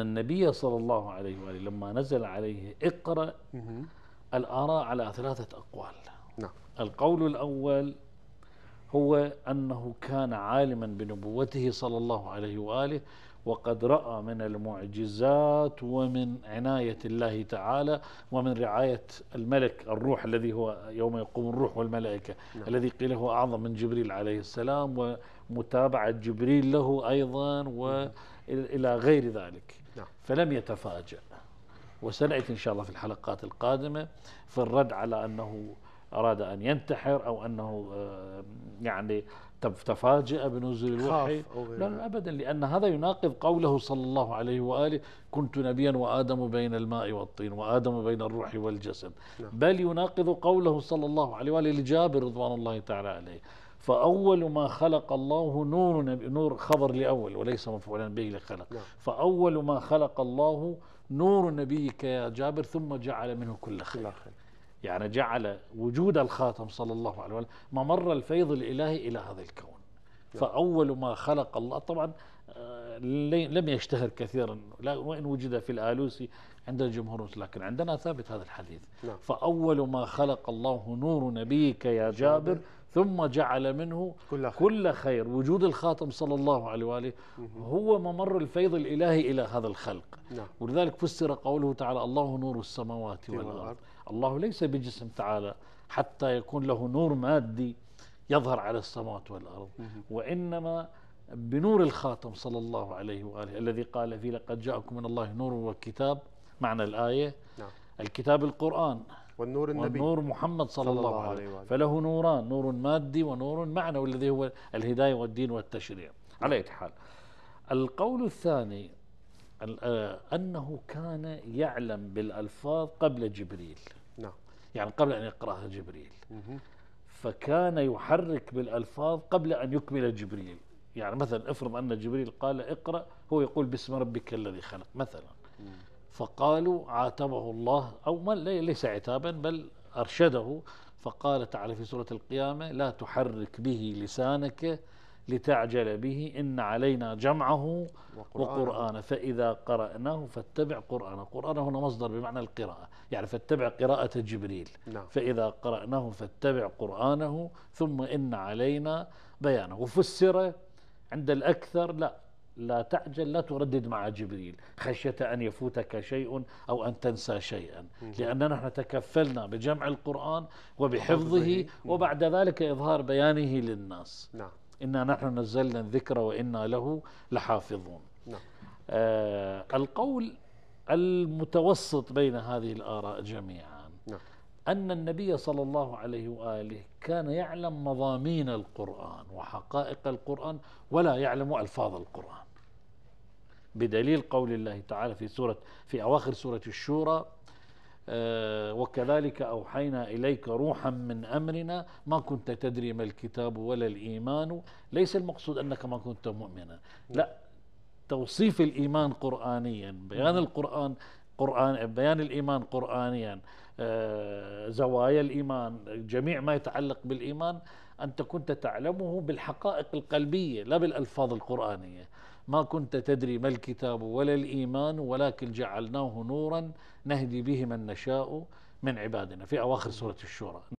النبي صلى الله عليه وآله لما نزل عليه اقرأ الآراء على ثلاثة أقوال نعم. القول الأول هو أنه كان عالما بنبوته صلى الله عليه وآله وقد رأى من المعجزات ومن عناية الله تعالى ومن رعاية الملك الروح الذي هو يوم يقوم الروح والملائكة نعم. الذي قيل هو أعظم من جبريل عليه السلام ومتابعة جبريل له أيضا وإلى نعم. غير ذلك نعم. فلم يتفاجأ وسنأتي إن شاء الله في الحلقات القادمة في الرد على أنه أراد أن ينتحر أو أنه آه، يعني تفاجأ بنزول الوحي لا, لا أبدا لأن هذا يناقض قوله صلى الله عليه وآله كنت نبيا وآدم بين الماء والطين وآدم بين الروح والجسد نعم. بل يناقض قوله صلى الله عليه وآله لجابر رضوان الله تعالى عليه فأول ما خلق الله نور نور خبر لأول وليس مفعولا به لخلق نعم. فأول ما خلق الله نور نبيك يا جابر ثم جعل منه كل خير يعني جعل وجود الخاتم صلى الله عليه وسلم ممر الفيض الإلهي إلى هذا الكون نعم. فأول ما خلق الله طبعا آه، لم يشتهر كثيرا وإن وجد في الآلوسي عند الجمهور لكن عندنا ثابت هذا الحديث نعم. فأول ما خلق الله نور نبيك يا جابر ثم جعل منه كل خير, كل خير وجود الخاتم صلى الله عليه وآله هو ممر الفيض الإلهي إلى هذا الخلق نعم. ولذلك فسر قوله تعالى الله نور السماوات والأرض الله ليس بجسم تعالى حتى يكون له نور مادي يظهر على السماوات والأرض وإنما بنور الخاتم صلى الله عليه وآله الذي قال فيه لقد جاءكم من الله نور وكتاب معنى الآية نعم. الكتاب القرآن والنور النبي والنور محمد صلى, صلى الله عليه وسلم فله نوران نور مادي ونور معنوي الذي هو الهداية والدين والتشريع على حال القول الثاني آه، أنه كان يعلم بالألفاظ قبل جبريل نعم يعني قبل أن يقرأها جبريل فكان يحرك بالألفاظ قبل أن يكمل جبريل يعني مثلا افرض أن جبريل قال اقرأ هو يقول باسم ربك الذي خلق مثلا فقالوا عاتبه الله أو ما ليس عتابا بل أرشده فقال تعالى في سورة القيامة لا تحرك به لسانك لتعجل به إن علينا جمعه وقرآنه, وقرآنه فإذا قرأناه فاتبع قرآنه قرآنه هنا مصدر بمعنى القراءة يعني فاتبع قراءة جبريل نعم. فإذا قرأناه فاتبع قرآنه ثم إن علينا بيانه وفسر عند الأكثر لا لا تعجل لا تردد مع جبريل خشية أن يفوتك شيء أو أن تنسى شيئا لأننا نحن تكفلنا بجمع القرآن وبحفظه وبعد ذلك إظهار بيانه للناس نعم. إنا نحن نزلنا الذكر وإنا له لحافظون نعم. آه القول المتوسط بين هذه الآراء جميعا نعم. أن النبي صلى الله عليه وآله كان يعلم مضامين القرآن وحقائق القرآن ولا يعلم ألفاظ القرآن بدليل قول الله تعالى في سورة في أواخر سورة الشورى آه، وكذلك أوحينا إليك روحا من أمرنا ما كنت تدري ما الكتاب ولا الإيمان ليس المقصود أنك ما كنت مؤمنا لا توصيف الإيمان قرآنيا بيان القرآن قرآن بيان الإيمان قرآنيا آه، زوايا الإيمان جميع ما يتعلق بالإيمان أنت كنت تعلمه بالحقائق القلبية لا بالألفاظ القرآنية ما كنت تدري ما الكتاب ولا الإيمان ولكن جعلناه نورا نهدي به من نشاء من عبادنا في أواخر سورة الشورى